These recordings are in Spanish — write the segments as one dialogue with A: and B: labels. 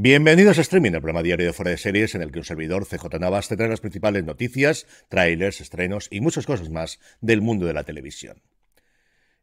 A: Bienvenidos a Streaming, el programa diario de fuera de series en el que un servidor, CJ Navas, te trae las principales noticias, trailers, estrenos y muchas cosas más del mundo de la televisión.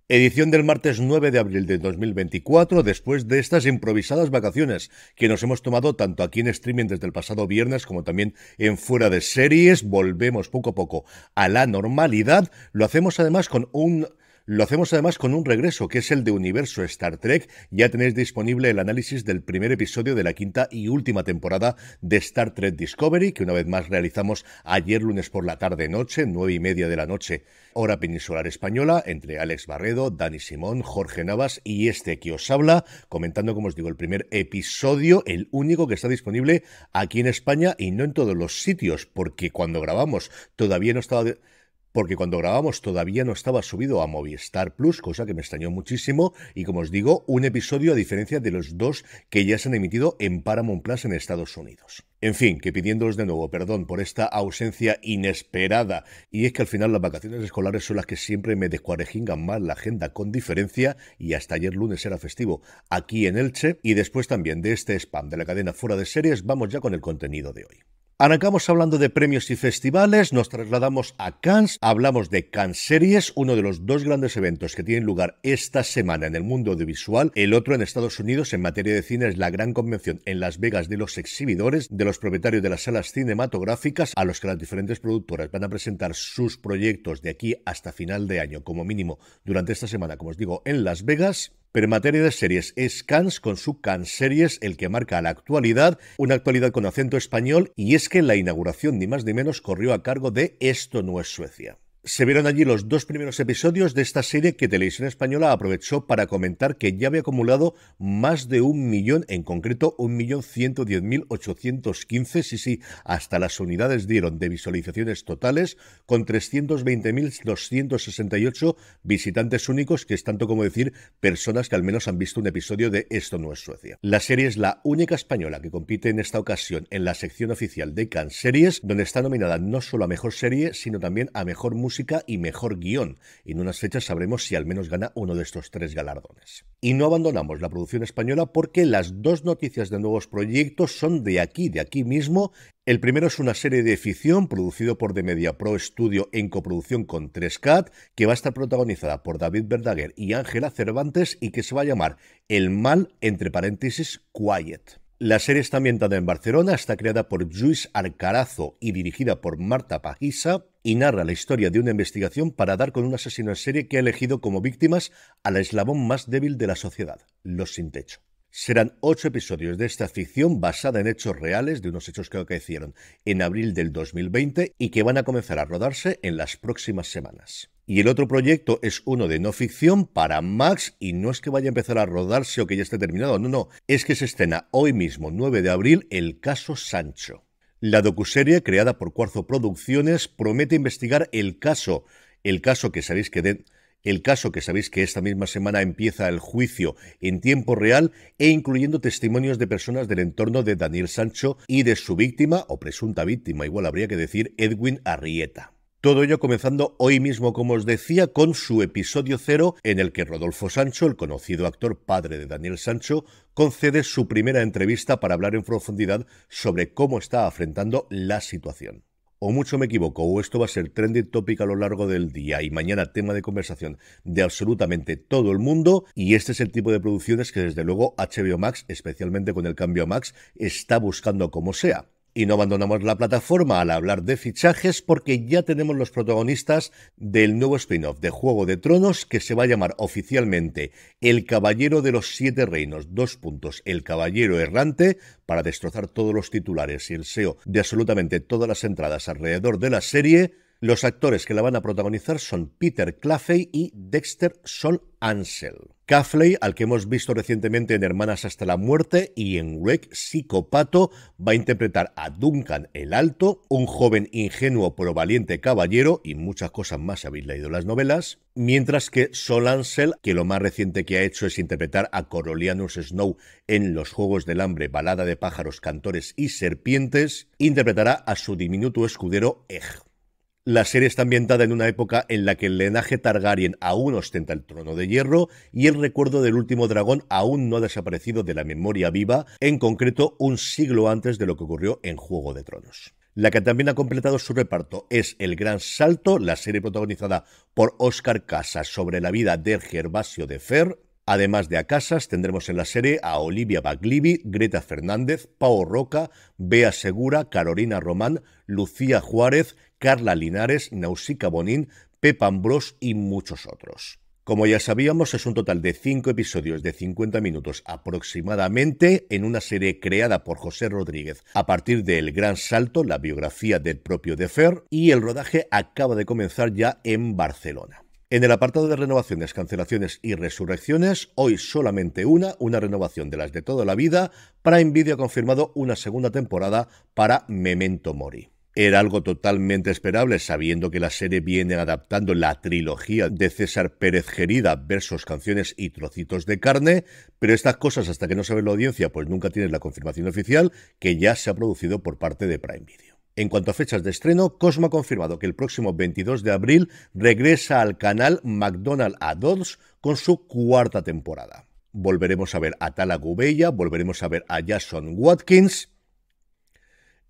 A: Edición del martes 9 de abril de 2024, después de estas improvisadas vacaciones que nos hemos tomado tanto aquí en streaming desde el pasado viernes como también en fuera de series, volvemos poco a poco a la normalidad. Lo hacemos además con un lo hacemos además con un regreso, que es el de Universo Star Trek. Ya tenéis disponible el análisis del primer episodio de la quinta y última temporada de Star Trek Discovery, que una vez más realizamos ayer lunes por la tarde-noche, nueve y media de la noche, hora peninsular española, entre Alex Barredo, Dani Simón, Jorge Navas y este que os habla, comentando, como os digo, el primer episodio, el único que está disponible aquí en España y no en todos los sitios, porque cuando grabamos todavía no estaba porque cuando grabamos todavía no estaba subido a Movistar Plus, cosa que me extrañó muchísimo, y como os digo, un episodio a diferencia de los dos que ya se han emitido en Paramount Plus en Estados Unidos. En fin, que pidiéndoles de nuevo perdón por esta ausencia inesperada, y es que al final las vacaciones escolares son las que siempre me descuarejingan más la agenda con diferencia, y hasta ayer lunes era festivo aquí en Elche, y después también de este spam de la cadena fuera de series, vamos ya con el contenido de hoy. Arrancamos hablando de premios y festivales, nos trasladamos a Cannes, hablamos de Cannes Series, uno de los dos grandes eventos que tienen lugar esta semana en el mundo audiovisual, el otro en Estados Unidos en materia de cine es la gran convención en Las Vegas de los exhibidores, de los propietarios de las salas cinematográficas, a los que las diferentes productoras van a presentar sus proyectos de aquí hasta final de año, como mínimo durante esta semana, como os digo, en Las Vegas. Pero en materia de series, es Cannes con su Cannes Series el que marca la actualidad, una actualidad con acento español y es es que la inauguración ni más ni menos corrió a cargo de Esto no es Suecia. Se vieron allí los dos primeros episodios de esta serie que Televisión Española aprovechó para comentar que ya había acumulado más de un millón, en concreto un millón ciento diez mil ochocientos quince, sí, sí, hasta las unidades dieron de visualizaciones totales, con trescientos veinte mil doscientos sesenta y ocho visitantes únicos, que es tanto como decir personas que al menos han visto un episodio de Esto no es Suecia. La serie es la única española que compite en esta ocasión en la sección oficial de can Series, donde está nominada no solo a Mejor Serie, sino también a Mejor Música y mejor guión. En unas fechas sabremos si al menos gana uno de estos tres galardones. Y no abandonamos la producción española porque las dos noticias de nuevos proyectos son de aquí, de aquí mismo. El primero es una serie de ficción producido por The Media Pro Studio en coproducción con 3CAT, que va a estar protagonizada por David Verdaguer y Ángela Cervantes y que se va a llamar El mal entre paréntesis Quiet. La serie está ambientada en Barcelona, está creada por Luis Arcarazo y dirigida por Marta Pagisa y narra la historia de una investigación para dar con un asesino en serie que ha elegido como víctimas al eslabón más débil de la sociedad, los sin techo. Serán ocho episodios de esta ficción basada en hechos reales de unos hechos que acaecieron en abril del 2020 y que van a comenzar a rodarse en las próximas semanas. Y el otro proyecto es uno de no ficción para Max y no es que vaya a empezar a rodarse o que ya esté terminado, no, no, es que se estrena hoy mismo, 9 de abril, el caso Sancho. La docuserie, creada por Cuarzo Producciones, promete investigar el caso, el caso que sabéis que de el caso, que sabéis que esta misma semana empieza el juicio en tiempo real e incluyendo testimonios de personas del entorno de Daniel Sancho y de su víctima, o presunta víctima, igual habría que decir, Edwin Arrieta. Todo ello comenzando hoy mismo, como os decía, con su episodio cero, en el que Rodolfo Sancho, el conocido actor padre de Daniel Sancho, concede su primera entrevista para hablar en profundidad sobre cómo está afrontando la situación o mucho me equivoco, o esto va a ser trending topic a lo largo del día y mañana tema de conversación de absolutamente todo el mundo. Y este es el tipo de producciones que desde luego HBO Max, especialmente con el cambio Max, está buscando como sea. Y no abandonamos la plataforma al hablar de fichajes porque ya tenemos los protagonistas del nuevo spin-off de Juego de Tronos que se va a llamar oficialmente El Caballero de los Siete Reinos, dos puntos, El Caballero Errante, para destrozar todos los titulares y el SEO de absolutamente todas las entradas alrededor de la serie los actores que la van a protagonizar son Peter Claffey y Dexter Sol Ansel. Caffley, al que hemos visto recientemente en Hermanas hasta la muerte y en Wreck Psicopato, va a interpretar a Duncan el Alto, un joven ingenuo pero valiente caballero y muchas cosas más habéis leído las novelas, mientras que Sol Ansel, que lo más reciente que ha hecho es interpretar a Corolianus Snow en Los Juegos del Hambre, Balada de pájaros, cantores y serpientes, interpretará a su diminuto escudero Egg. La serie está ambientada en una época en la que el linaje Targaryen aún ostenta el trono de hierro y el recuerdo del último dragón aún no ha desaparecido de la memoria viva, en concreto un siglo antes de lo que ocurrió en Juego de Tronos. La que también ha completado su reparto es El Gran Salto, la serie protagonizada por Oscar Casas sobre la vida de Gervasio de Fer, Además de a Casas, tendremos en la serie a Olivia Baglivi, Greta Fernández, Pau Roca, Bea Segura, Carolina Román, Lucía Juárez, Carla Linares, Nausica Bonín, Pep Ambros y muchos otros. Como ya sabíamos, es un total de 5 episodios de 50 minutos aproximadamente en una serie creada por José Rodríguez a partir del Gran Salto, la biografía del propio Defer, y el rodaje acaba de comenzar ya en Barcelona. En el apartado de renovaciones, cancelaciones y resurrecciones, hoy solamente una, una renovación de las de toda la vida, Prime Video ha confirmado una segunda temporada para Memento Mori. Era algo totalmente esperable, sabiendo que la serie viene adaptando la trilogía de César Pérez Gerida, versos, canciones y trocitos de carne, pero estas cosas, hasta que no se la audiencia, pues nunca tienes la confirmación oficial que ya se ha producido por parte de Prime Video. En cuanto a fechas de estreno, Cosmo ha confirmado que el próximo 22 de abril regresa al canal McDonald's Adults con su cuarta temporada. Volveremos a ver a Tala Gubella, volveremos a ver a Jason Watkins,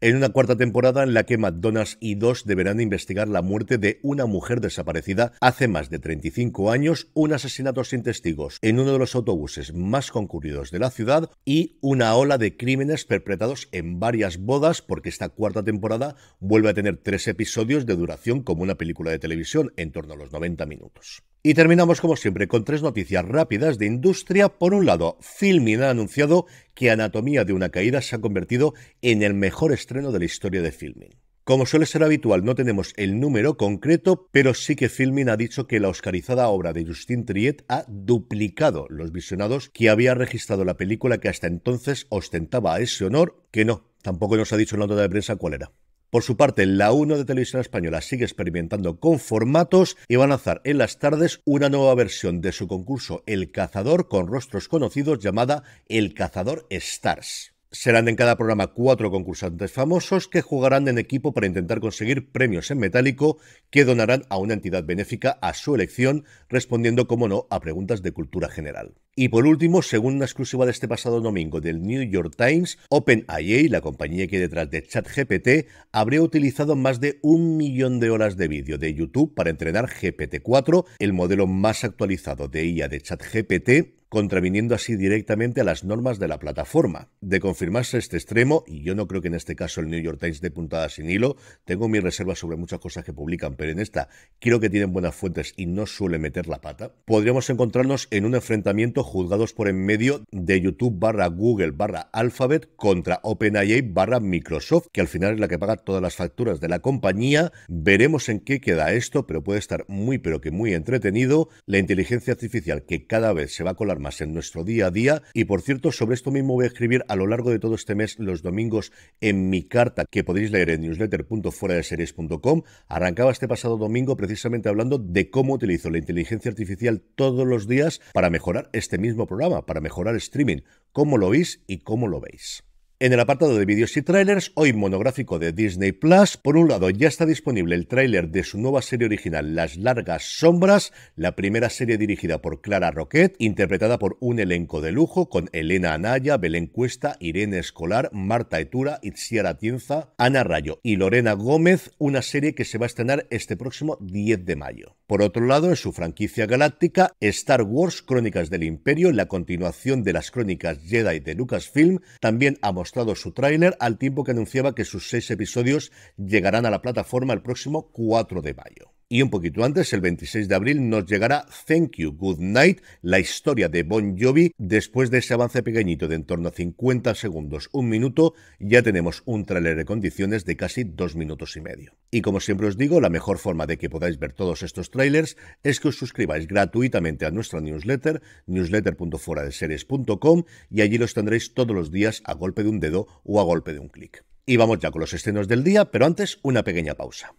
A: en una cuarta temporada en la que McDonald's y dos deberán investigar la muerte de una mujer desaparecida hace más de 35 años, un asesinato sin testigos en uno de los autobuses más concurridos de la ciudad y una ola de crímenes perpetrados en varias bodas porque esta cuarta temporada vuelve a tener tres episodios de duración como una película de televisión en torno a los 90 minutos. Y terminamos como siempre con tres noticias rápidas de industria. Por un lado, Filmin ha anunciado que Anatomía de una caída se ha convertido en el mejor estreno de la historia de Filmin. Como suele ser habitual, no tenemos el número concreto, pero sí que Filmin ha dicho que la oscarizada obra de Justin Triet ha duplicado los visionados que había registrado la película que hasta entonces ostentaba ese honor, que no, tampoco nos ha dicho en la nota de prensa cuál era. Por su parte, la 1 de Televisión Española sigue experimentando con formatos y va a lanzar en las tardes una nueva versión de su concurso El Cazador con rostros conocidos llamada El Cazador Stars. Serán en cada programa cuatro concursantes famosos que jugarán en equipo para intentar conseguir premios en metálico que donarán a una entidad benéfica a su elección, respondiendo, como no, a preguntas de cultura general. Y por último, según una exclusiva de este pasado domingo del New York Times, OpenIA, la compañía que detrás de ChatGPT, habría utilizado más de un millón de horas de vídeo de YouTube para entrenar GPT-4, el modelo más actualizado de IA de ChatGPT, contraviniendo así directamente a las normas de la plataforma. De confirmarse este extremo, y yo no creo que en este caso el New York Times de puntadas sin hilo, tengo mis reservas sobre muchas cosas que publican, pero en esta creo que tienen buenas fuentes y no suele meter la pata, podríamos encontrarnos en un enfrentamiento juzgados por en medio de YouTube barra Google barra Alphabet contra OpenAI barra Microsoft, que al final es la que paga todas las facturas de la compañía. Veremos en qué queda esto, pero puede estar muy pero que muy entretenido. La inteligencia artificial que cada vez se va a colar en nuestro día a día. Y por cierto, sobre esto mismo voy a escribir a lo largo de todo este mes los domingos en mi carta que podéis leer en series.com. Arrancaba este pasado domingo precisamente hablando de cómo utilizo la inteligencia artificial todos los días para mejorar este mismo programa, para mejorar streaming. ¿Cómo lo veis y cómo lo veis? En el apartado de vídeos y trailers, hoy monográfico de Disney Plus, por un lado ya está disponible el tráiler de su nueva serie original Las Largas Sombras, la primera serie dirigida por Clara Roquet, interpretada por un elenco de lujo con Elena Anaya, Belén Cuesta, Irene Escolar, Marta Etura, Itziara Tienza, Ana Rayo y Lorena Gómez, una serie que se va a estrenar este próximo 10 de mayo. Por otro lado, en su franquicia galáctica, Star Wars Crónicas del Imperio, la continuación de las Crónicas Jedi de Lucasfilm, también ha mostrado su tráiler al tiempo que anunciaba que sus seis episodios llegarán a la plataforma el próximo 4 de mayo y un poquito antes, el 26 de abril, nos llegará Thank You, Good Night, la historia de Bon Jovi. Después de ese avance pequeñito de en torno a 50 segundos, un minuto, ya tenemos un tráiler de condiciones de casi dos minutos y medio. Y como siempre os digo, la mejor forma de que podáis ver todos estos trailers es que os suscribáis gratuitamente a nuestra newsletter, newsletter.foradeseries.com y allí los tendréis todos los días a golpe de un dedo o a golpe de un clic. Y vamos ya con los escenos del día, pero antes una pequeña pausa.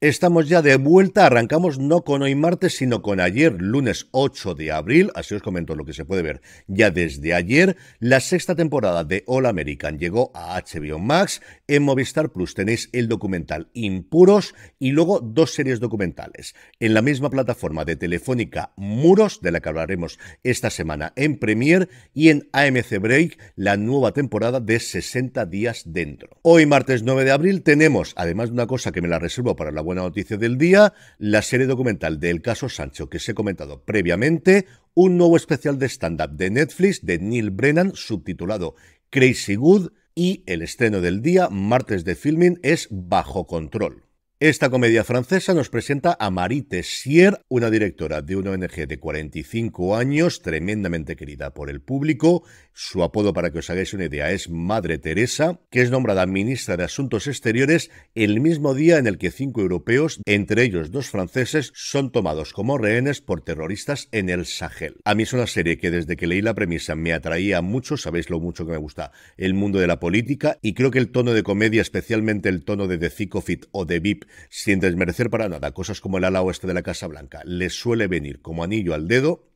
A: Estamos ya de vuelta, arrancamos no con hoy martes, sino con ayer, lunes 8 de abril, así os comento lo que se puede ver ya desde ayer. La sexta temporada de All American llegó a HBO Max, en Movistar Plus tenéis el documental Impuros y luego dos series documentales. En la misma plataforma de Telefónica Muros, de la que hablaremos esta semana en Premiere y en AMC Break, la nueva temporada de 60 días dentro. Hoy martes 9 de abril tenemos, además de una cosa que me la reservo para la buena noticia del día, la serie documental del caso Sancho que se ha comentado previamente, un nuevo especial de stand-up de Netflix de Neil Brennan subtitulado Crazy Good y el estreno del día, martes de filming, es Bajo Control. Esta comedia francesa nos presenta a Marie Tessier, una directora de una ONG de 45 años, tremendamente querida por el público. Su apodo, para que os hagáis una idea, es Madre Teresa, que es nombrada ministra de Asuntos Exteriores el mismo día en el que cinco europeos, entre ellos dos franceses, son tomados como rehenes por terroristas en el Sahel. A mí es una serie que desde que leí la premisa me atraía mucho, sabéis lo mucho que me gusta el mundo de la política, y creo que el tono de comedia, especialmente el tono de The Thick o The VIP, sin desmerecer para nada cosas como el ala oeste de la Casa Blanca, le suele venir como anillo al dedo,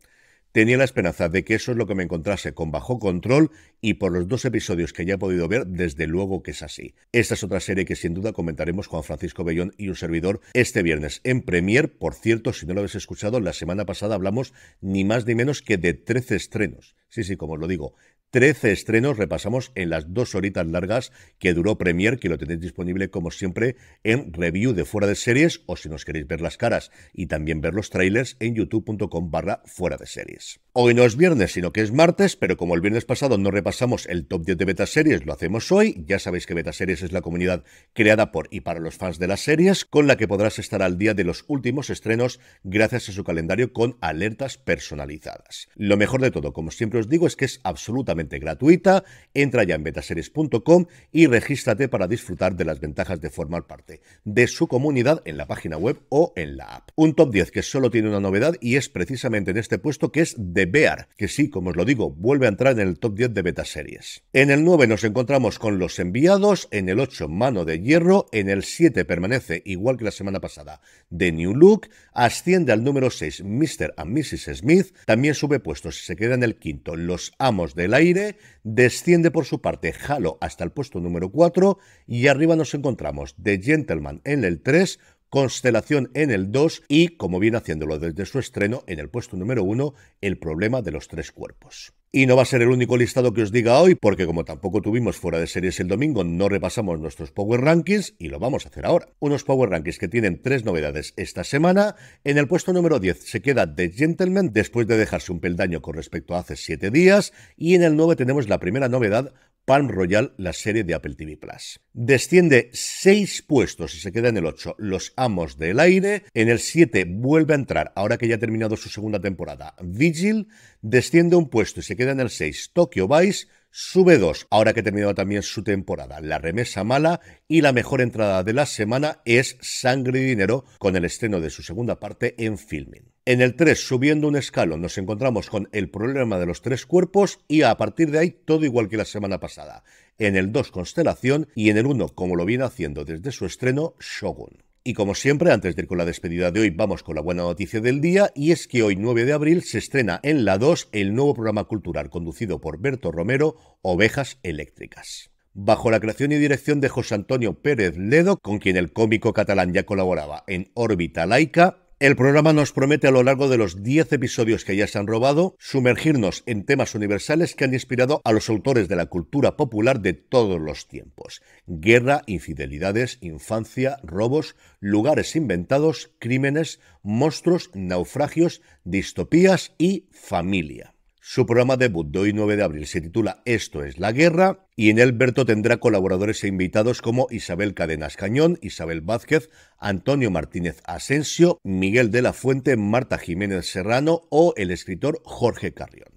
A: tenía la esperanza de que eso es lo que me encontrase con bajo control y por los dos episodios que ya he podido ver, desde luego que es así. Esta es otra serie que sin duda comentaremos Juan Francisco Bellón y un servidor este viernes en Premier. Por cierto, si no lo habéis escuchado, la semana pasada hablamos ni más ni menos que de 13 estrenos. Sí, sí, como os lo digo, Trece estrenos, repasamos en las dos horitas largas que duró premier que lo tenéis disponible como siempre en review de fuera de series o si nos queréis ver las caras y también ver los trailers en youtube.com barra fuera de series. Hoy no es viernes, sino que es martes, pero como el viernes pasado no repasamos el top 10 de beta series, lo hacemos hoy. Ya sabéis que beta series es la comunidad creada por y para los fans de las series, con la que podrás estar al día de los últimos estrenos gracias a su calendario con alertas personalizadas. Lo mejor de todo, como siempre os digo, es que es absolutamente gratuita. Entra ya en betaseries.com y regístrate para disfrutar de las ventajas de formar parte de su comunidad en la página web o en la app. Un top 10 que solo tiene una novedad y es precisamente en este puesto que es de Bear, que sí, como os lo digo, vuelve a entrar en el top 10 de beta series En el 9 nos encontramos con Los Enviados, en el 8 Mano de Hierro, en el 7 permanece, igual que la semana pasada, The New Look, asciende al número 6 Mr. and Mrs. Smith, también sube puestos y se queda en el quinto Los Amos del Aire, desciende por su parte Halo hasta el puesto número 4 y arriba nos encontramos The Gentleman en el 3, Constelación en el 2 y, como viene haciéndolo desde su estreno, en el puesto número 1, El problema de los tres cuerpos. Y no va a ser el único listado que os diga hoy, porque como tampoco tuvimos fuera de series el domingo, no repasamos nuestros Power Rankings y lo vamos a hacer ahora. Unos Power Rankings que tienen tres novedades esta semana. En el puesto número 10 se queda The Gentleman, después de dejarse un peldaño con respecto a hace 7 días. Y en el 9 tenemos la primera novedad, Palm Royal, la serie de Apple TV Plus. Desciende seis puestos y se queda en el 8, Los Amos del Aire. En el 7 vuelve a entrar, ahora que ya ha terminado su segunda temporada, Vigil. Desciende un puesto y se queda en el 6, Tokyo Vice Sube 2 ahora que ha terminado también su temporada. La remesa mala y la mejor entrada de la semana es Sangre y Dinero, con el estreno de su segunda parte en Filming. En el 3, subiendo un escalón, nos encontramos con el problema de los tres cuerpos y a partir de ahí todo igual que la semana pasada. En el 2, Constelación y en el 1, como lo viene haciendo desde su estreno, Shogun. Y como siempre, antes de ir con la despedida de hoy, vamos con la buena noticia del día, y es que hoy, 9 de abril, se estrena en La 2 el nuevo programa cultural conducido por Berto Romero, Ovejas Eléctricas. Bajo la creación y dirección de José Antonio Pérez Ledo, con quien el cómico catalán ya colaboraba en Órbita Laica, el programa nos promete a lo largo de los 10 episodios que ya se han robado sumergirnos en temas universales que han inspirado a los autores de la cultura popular de todos los tiempos. Guerra, infidelidades, infancia, robos, lugares inventados, crímenes, monstruos, naufragios, distopías y familia. Su programa debut de hoy 9 de abril se titula Esto es la guerra y en él Berto tendrá colaboradores e invitados como Isabel Cadenas Cañón, Isabel Vázquez, Antonio Martínez Asensio, Miguel de la Fuente, Marta Jiménez Serrano o el escritor Jorge Carrión.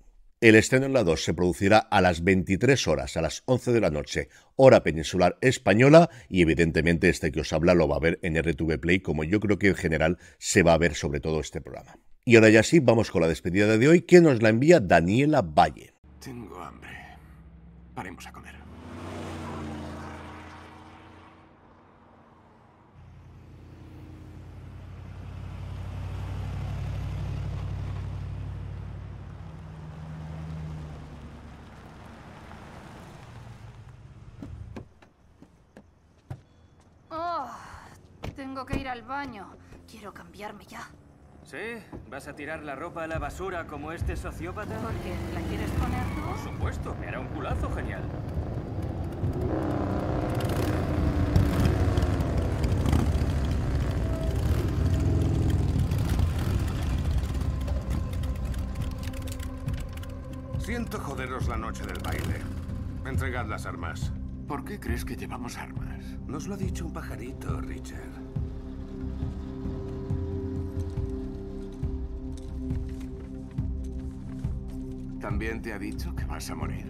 A: El estreno en la 2 se producirá a las 23 horas, a las 11 de la noche, hora peninsular española, y evidentemente este que os habla lo va a ver en RTV Play, como yo creo que en general se va a ver sobre todo este programa. Y ahora ya sí, vamos con la despedida de hoy que nos la envía Daniela Valle. Tengo hambre. Paremos a comer. Oh, tengo que ir al baño. Quiero cambiarme ya. ¿Sí? ¿Vas a tirar la ropa a la basura como este sociópata? ¿Por qué? ¿La quieres poner Por supuesto, Me hará un culazo genial. Siento joderos la noche del baile. Entregad las armas. ¿Por qué crees que llevamos armas? Nos lo ha dicho un pajarito, Richard. también te ha dicho que vas a morir.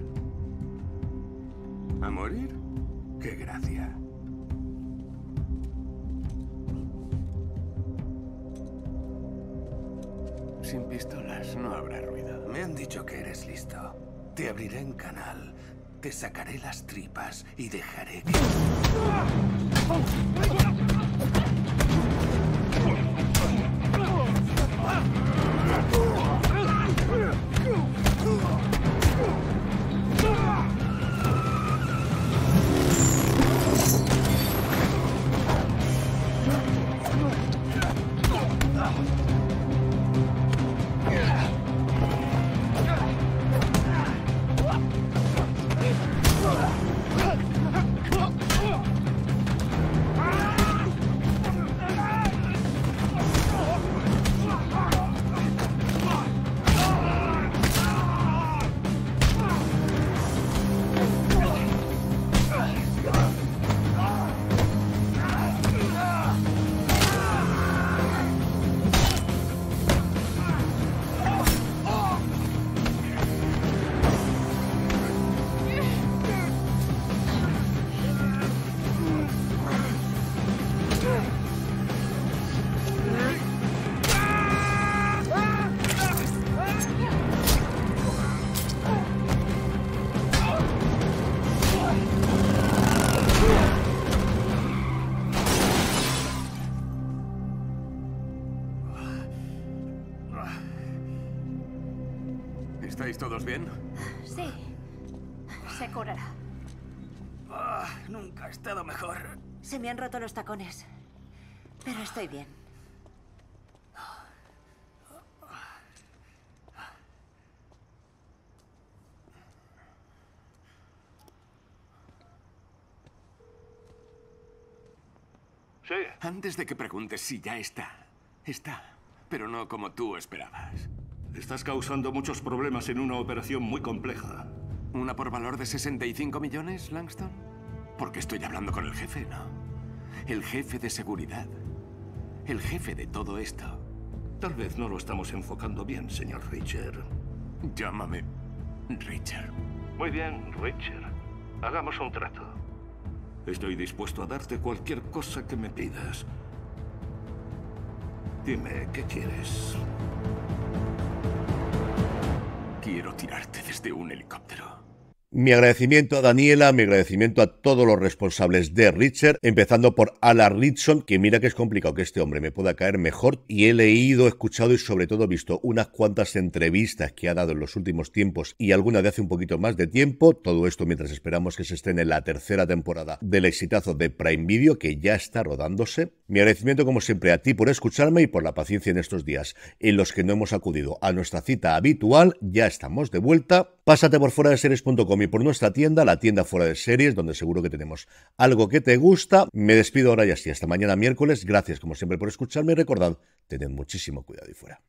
A: ¿A morir? ¡Qué gracia! Sin pistolas no habrá ruido. Me han dicho que eres listo. Te abriré en canal, te sacaré las tripas y dejaré que... ¿Estás bien? Sí. Se curará. Ah, nunca he estado mejor. Se me han roto los tacones. Pero estoy bien. Sí. Antes de que preguntes si ya está. Está. Pero no como tú esperabas. Estás causando muchos problemas en una operación muy compleja. ¿Una por valor de 65 millones, Langston? Porque estoy hablando con el jefe, ¿no? El jefe de seguridad. El jefe de todo esto. Tal vez no lo estamos enfocando bien, señor Richard. Llámame Richard. Muy bien, Richard. Hagamos un trato. Estoy dispuesto a darte cualquier cosa que me pidas. Dime, ¿qué quieres? Quiero tirarte desde un helicóptero. Mi agradecimiento a Daniela, mi agradecimiento a todos los responsables de Richard, empezando por Ala Richson, que mira que es complicado que este hombre me pueda caer mejor. Y he leído, escuchado y sobre todo visto unas cuantas entrevistas que ha dado en los últimos tiempos y alguna de hace un poquito más de tiempo. Todo esto mientras esperamos que se estrene la tercera temporada del exitazo de Prime Video, que ya está rodándose. Mi agradecimiento, como siempre, a ti por escucharme y por la paciencia en estos días en los que no hemos acudido a nuestra cita habitual. Ya estamos de vuelta. Pásate por fuera de series.com y por nuestra tienda, la tienda fuera de series, donde seguro que tenemos algo que te gusta. Me despido ahora y así. Hasta mañana miércoles. Gracias, como siempre, por escucharme y recordad, tened muchísimo cuidado y fuera.